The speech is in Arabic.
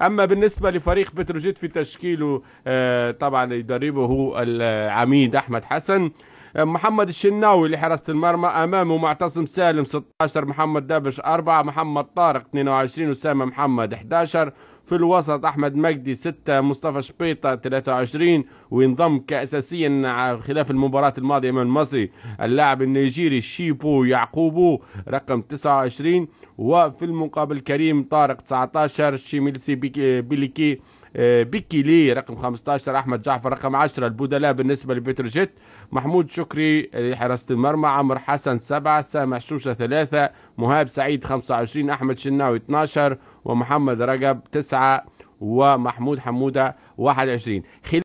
اما بالنسبه لفريق بتروجيت في تشكيله آه، طبعا يدربه هو العميد احمد حسن آه، محمد الشناوي لحراسه المرمى امامه معتصم سالم 16 محمد دابش 4 محمد طارق 22 اسامه محمد 11 في الوسط أحمد مجدي 6 مصطفى شبيطة 23 وينضم كأساسيا خلاف المباراة الماضية أمام المصري اللاعب النيجيري شيبو يعقوبو رقم 29 وفي المقابل كريم طارق 19 شيميلسي بيليكي آه، بكيلي رقم 15 احمد جعفر رقم 10 البدلاء بالنسبه لبتروجيت محمود شكري لحراسه آه، المرمى عمر حسن 7 سامح شوشه 3 مهاب سعيد 25 احمد شناوي 12 ومحمد رجب 9 ومحمود حموده 21